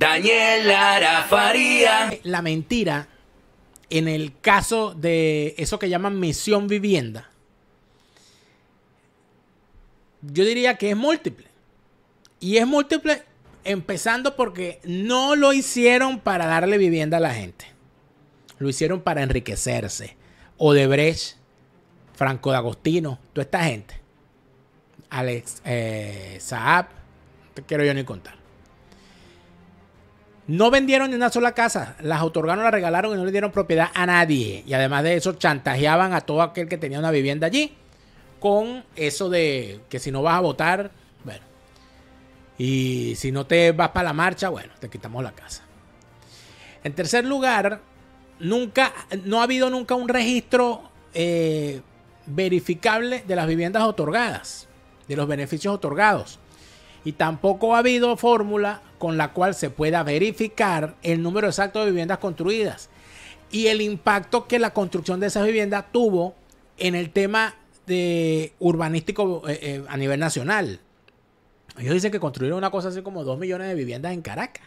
Daniel Arafaría. La mentira, en el caso de eso que llaman misión vivienda, yo diría que es múltiple. Y es múltiple empezando porque no lo hicieron para darle vivienda a la gente. Lo hicieron para enriquecerse. Odebrecht, Franco D'Agostino, toda esta gente. Alex eh, Saab, te quiero yo ni contar. No vendieron ni una sola casa, las otorgaron, las regalaron y no le dieron propiedad a nadie. Y además de eso, chantajeaban a todo aquel que tenía una vivienda allí con eso de que si no vas a votar, bueno, y si no te vas para la marcha, bueno, te quitamos la casa. En tercer lugar, nunca, no ha habido nunca un registro eh, verificable de las viviendas otorgadas, de los beneficios otorgados y tampoco ha habido fórmula con la cual se pueda verificar el número exacto de viviendas construidas y el impacto que la construcción de esas viviendas tuvo en el tema de urbanístico eh, eh, a nivel nacional. Ellos dicen que construyeron una cosa así como dos millones de viviendas en Caracas.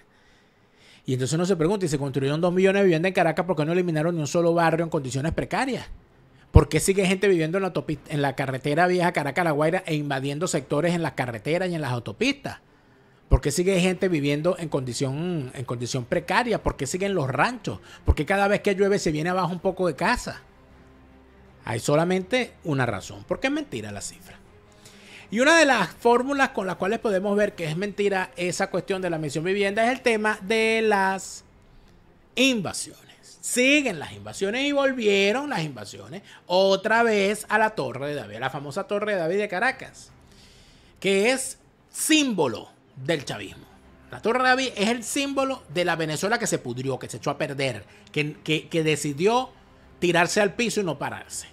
Y entonces uno se pregunta, ¿y se construyeron dos millones de viviendas en Caracas por qué no eliminaron ni un solo barrio en condiciones precarias? ¿Por qué sigue gente viviendo en la, carretera vieja Caracas-La Guaira e invadiendo sectores en las carreteras y en las autopistas? ¿Por qué sigue gente viviendo en condición, en condición precaria? ¿Por qué siguen los ranchos? ¿Por qué cada vez que llueve se viene abajo un poco de casa? Hay solamente una razón, porque es mentira la cifra. Y una de las fórmulas con las cuales podemos ver que es mentira esa cuestión de la misión vivienda es el tema de las invasiones. Siguen las invasiones y volvieron las invasiones otra vez a la Torre de David, la famosa Torre de David de Caracas, que es símbolo del chavismo. La Torre de David es el símbolo de la Venezuela que se pudrió, que se echó a perder, que, que, que decidió tirarse al piso y no pararse.